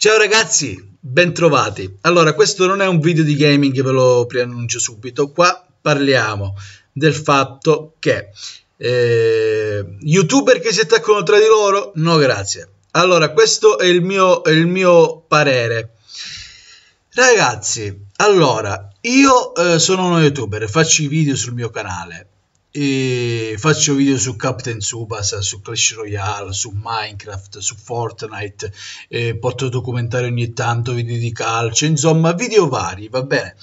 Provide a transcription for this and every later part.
Ciao ragazzi, bentrovati. Allora, questo non è un video di gaming, ve lo preannuncio subito. Qua parliamo del fatto che eh, youtuber che si attaccano tra di loro? No, grazie. Allora, questo è il mio, è il mio parere. Ragazzi, allora, io eh, sono uno youtuber, faccio i video sul mio canale e faccio video su Captain Subasa, su Clash Royale, su Minecraft, su Fortnite, eh, porto documentari ogni tanto, video di calcio, insomma video vari, va bene.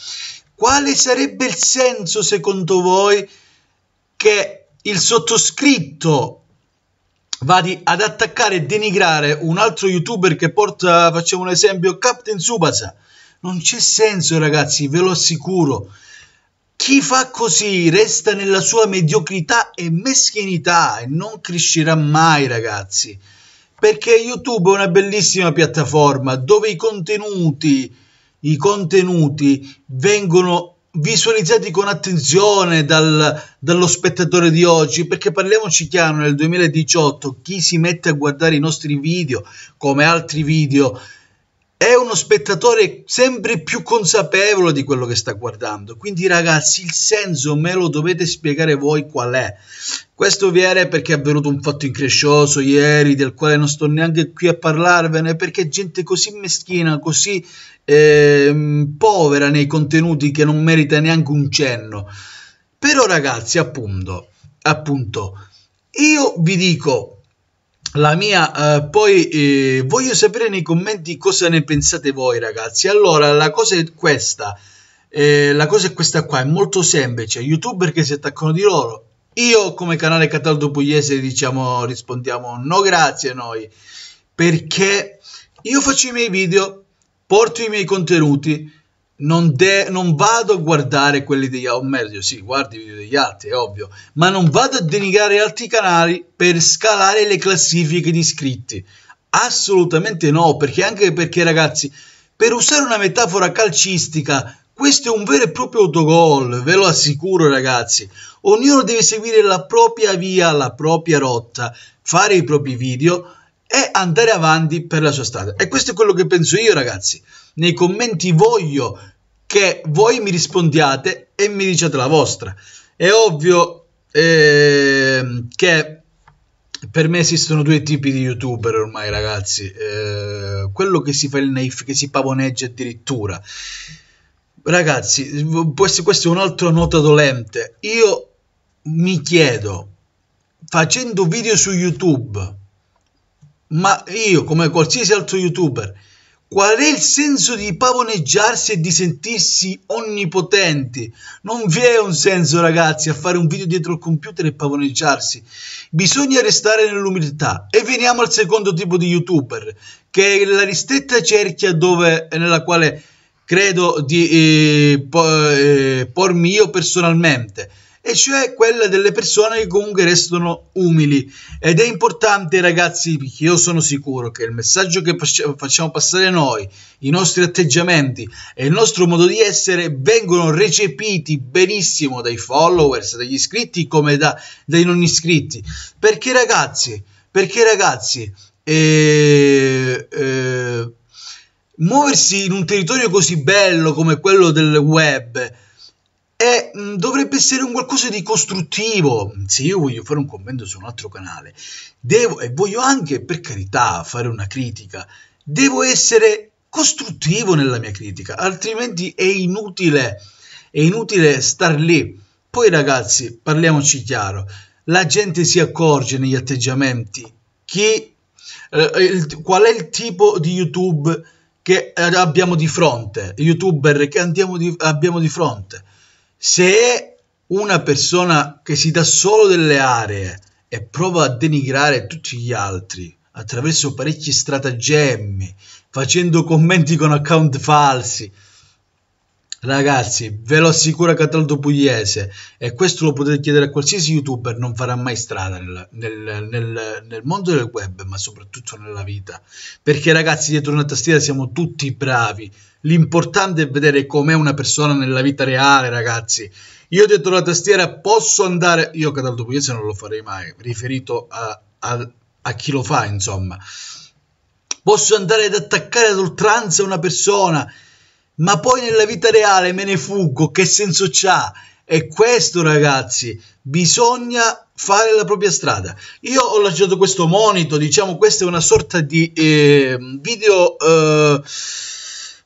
Quale sarebbe il senso secondo voi che il sottoscritto vadi ad attaccare e denigrare un altro youtuber che porta, facciamo un esempio, Captain Subasa? Non c'è senso ragazzi, ve lo assicuro. Chi fa così resta nella sua mediocrità e meschinità e non crescerà mai, ragazzi. Perché YouTube è una bellissima piattaforma dove i contenuti, i contenuti vengono visualizzati con attenzione dal, dallo spettatore di oggi, perché parliamoci chiaro, nel 2018 chi si mette a guardare i nostri video, come altri video, è uno spettatore sempre più consapevole di quello che sta guardando. Quindi, ragazzi, il senso me lo dovete spiegare voi qual è. Questo viene perché è avvenuto un fatto increscioso ieri, del quale non sto neanche qui a parlarvene, perché gente così meschina, così eh, povera nei contenuti che non merita neanche un cenno. Però, ragazzi, appunto, appunto io vi dico la mia, eh, poi eh, voglio sapere nei commenti cosa ne pensate voi ragazzi. Allora, la cosa è questa, eh, la cosa è questa qua, è molto semplice, youtuber che si attaccano di loro. Io come canale Cataldo Pugliese diciamo, rispondiamo no grazie a noi, perché io faccio i miei video, porto i miei contenuti, non, de- non, vado a guardare quelli degli altri, o meglio, sì, guardi i video degli altri, è ovvio, ma non vado a denigrare altri canali per scalare le classifiche di iscritti. Assolutamente no, perché anche perché ragazzi, per usare una metafora calcistica, questo è un vero e proprio autogol, ve lo assicuro ragazzi. Ognuno deve seguire la propria via, la propria rotta, fare i propri video e andare avanti per la sua strada. E questo è quello che penso io ragazzi nei commenti voglio che voi mi rispondiate e mi diciate la vostra. È ovvio eh, che per me esistono due tipi di youtuber ormai ragazzi, eh, quello che si fa il naif, che si pavoneggia addirittura. Ragazzi, questo, questo è un'altra nota dolente. Io mi chiedo, facendo video su YouTube, ma io come qualsiasi altro youtuber, Qual è il senso di pavoneggiarsi e di sentirsi onnipotenti? Non vi è un senso, ragazzi, a fare un video dietro il computer e pavoneggiarsi. Bisogna restare nell'umiltà. E veniamo al secondo tipo di youtuber, che è la ristretta cerchia dove, eh, nella quale credo di eh, eh pormi io personalmente e cioè quella delle persone che comunque restano umili. Ed è importante, ragazzi, perché io sono sicuro che il messaggio che facciamo passare noi, i nostri atteggiamenti e il nostro modo di essere vengono recepiti benissimo dai followers, dagli iscritti come da, dai non iscritti. Perché, ragazzi, perché, ragazzi, eh, eh, muoversi in un territorio così bello come quello del web è, mm, dovrebbe essere un qualcosa di costruttivo. Se io voglio fare un commento su un altro canale, devo, e voglio anche, per carità, fare una critica, devo essere costruttivo nella mia critica, altrimenti è inutile, è inutile star lì. Poi ragazzi, parliamoci chiaro, la gente si accorge negli atteggiamenti chi, eh, il, qual è il tipo di YouTube che eh, abbiamo di fronte, youtuber che andiamo di, abbiamo di fronte. Se è una persona che si dà solo delle aree e prova a denigrare tutti gli altri attraverso parecchi stratagemmi, facendo commenti con account falsi, Ragazzi, ve lo assicuro Cataldo Pugliese, e questo lo potete chiedere a qualsiasi youtuber, non farà mai strada nel, nel, nel, nel, mondo del web, ma soprattutto nella vita. Perché ragazzi, dietro una tastiera siamo tutti bravi, L'importante è vedere com'è una persona nella vita reale, ragazzi. Io dietro la tastiera posso andare. Io, Cataldo se non lo farei mai, riferito a, a, a chi lo fa, insomma. Posso andare ad attaccare ad oltranza una persona, ma poi nella vita reale me ne fuggo. Che senso c'ha? È questo, ragazzi. Bisogna fare la propria strada. Io ho lasciato questo monito, diciamo, questo è una sorta di eh, video. Eh,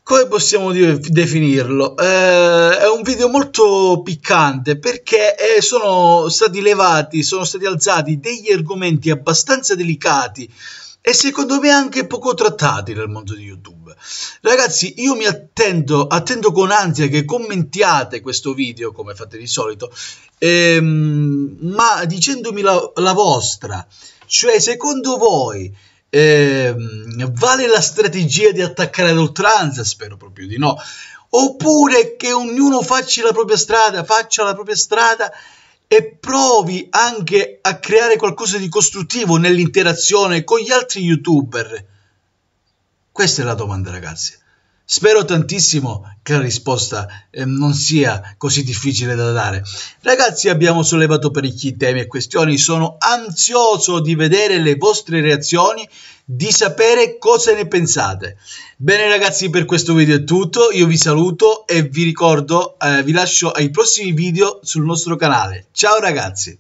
come possiamo dire, definirlo? Eh, è un video molto piccante perché eh, sono stati levati, sono stati alzati degli argomenti abbastanza delicati e secondo me anche poco trattati nel mondo di YouTube. Ragazzi, io mi attendo, attendo con ansia che commentiate questo video come fate di solito, ehm, ma dicendomi la, la vostra, cioè secondo voi eh, vale la strategia di attaccare l'oltranza? Spero proprio di no. Oppure che ognuno faccia la propria strada, faccia la propria strada e provi anche a creare qualcosa di costruttivo nell'interazione con gli altri youtuber. Questa è la domanda, ragazzi. Spero tantissimo che la risposta eh, non sia così difficile da dare. Ragazzi, abbiamo sollevato parecchi temi e questioni. Sono ansioso di vedere le vostre reazioni, di sapere cosa ne pensate. Bene, ragazzi, per questo video è tutto. Io vi saluto e vi ricordo, eh, vi lascio ai prossimi video sul nostro canale. Ciao, ragazzi!